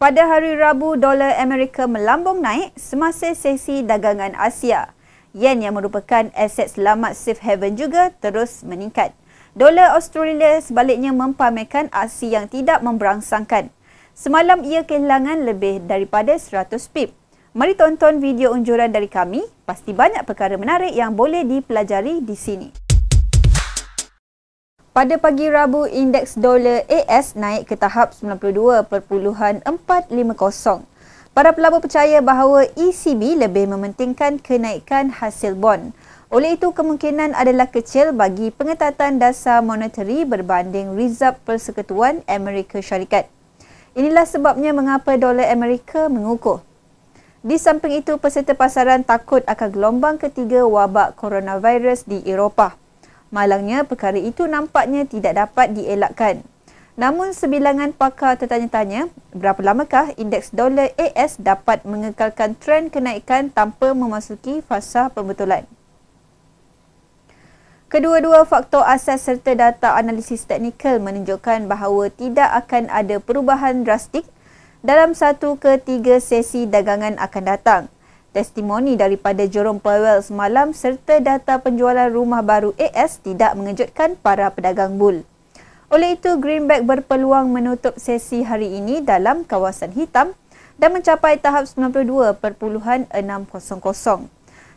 Pada hari Rabu, dolar Amerika melambung naik semasa sesi dagangan Asia. Yen yang merupakan aset selamat safe haven juga terus meningkat. Dolar Australia sebaliknya mempamerkan aksi yang tidak memberangsangkan. Semalam ia kehilangan lebih daripada 100 pip. Mari tonton video unjuran dari kami. Pasti banyak perkara menarik yang boleh dipelajari di sini. Pada pagi Rabu, indeks dolar AS naik ke tahap 92.450. Para pelabur percaya bahawa ECB lebih mementingkan kenaikan hasil bond. Oleh itu, kemungkinan adalah kecil bagi pengetatan dasar monetari berbanding Reserve Persekutuan Amerika Syarikat. Inilah sebabnya mengapa dolar Amerika mengukuh. Di samping itu, peserta pasaran takut akan gelombang ketiga wabak coronavirus di Eropah. Malangnya perkara itu nampaknya tidak dapat dielakkan. Namun sebilangan pakar tertanya-tanya, berapa lamakah indeks dolar AS dapat mengekalkan trend kenaikan tanpa memasuki fasa pembetulan? Kedua-dua faktor asas serta data analisis teknikal menunjukkan bahawa tidak akan ada perubahan drastik dalam satu ke tiga sesi dagangan akan datang. Testimoni daripada Jerome Powell semalam serta data penjualan rumah baru AS tidak mengejutkan para pedagang bull. Oleh itu, greenback berpeluang menutup sesi hari ini dalam kawasan hitam dan mencapai tahap 92.600.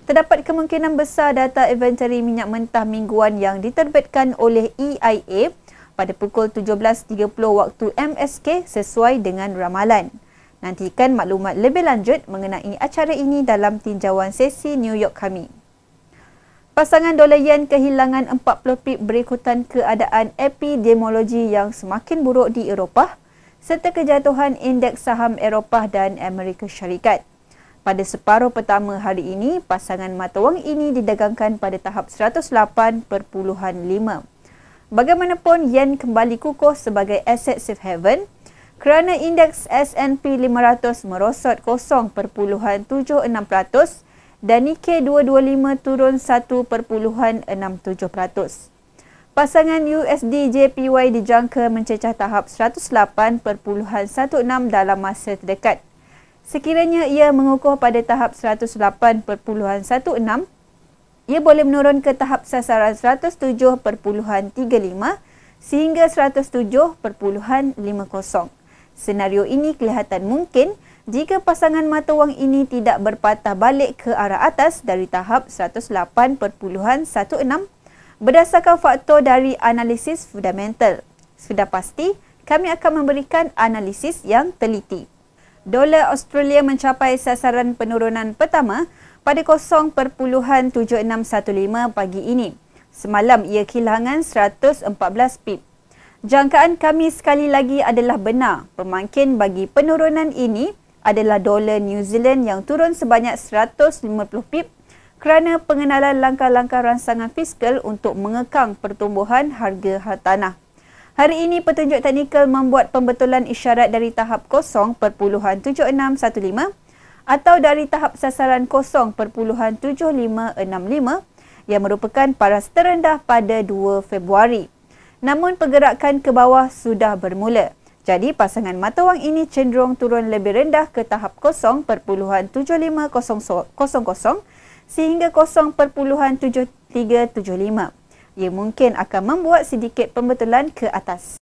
Terdapat kemungkinan besar data inventory minyak mentah mingguan yang diterbitkan oleh EIA pada pukul 17.30 waktu MSK sesuai dengan ramalan. Nantikan maklumat lebih lanjut mengenai acara ini dalam tinjauan sesi New York kami. Pasangan dolar yen kehilangan 40 pip berikutan keadaan epidemiologi yang semakin buruk di Eropah serta kejatuhan indeks saham Eropah dan Amerika Syarikat. Pada separuh pertama hari ini, pasangan mata wang ini didagangkan pada tahap 108.5. Bagaimanapun, yen kembali kukuh sebagai aset safe haven – kerana indeks S&P 500 merosot 0.76% dan Nikkei 225 turun 1.67%. Pasangan USD JPY dijangka mencecah tahap 108.16 dalam masa terdekat. Sekiranya ia mengukuh pada tahap 108.16, ia boleh menurun ke tahap sasaran 107.35 sehingga 107.50. Senario ini kelihatan mungkin jika pasangan mata wang ini tidak berpatah balik ke arah atas dari tahap 108.16 berdasarkan faktor dari analisis fundamental. Sudah pasti, kami akan memberikan analisis yang teliti. Dolar Australia mencapai sasaran penurunan pertama pada 0.7615 pagi ini. Semalam ia kehilangan 114 pip. Jangkaan kami sekali lagi adalah benar. Pemangkin bagi penurunan ini adalah dolar New Zealand yang turun sebanyak 150 pip kerana pengenalan langkah-langkah ransangan fiskal untuk mengekang pertumbuhan harga hartanah. Hari ini petunjuk teknikal membuat pembetulan isyarat dari tahap 0.7615 atau dari tahap sasaran 0.7565 yang merupakan paras terendah pada 2 Februari namun pergerakan ke bawah sudah bermula. Jadi pasangan mata wang ini cenderung turun lebih rendah ke tahap 0.75000 sehingga 0.7375. Ia mungkin akan membuat sedikit pembetulan ke atas.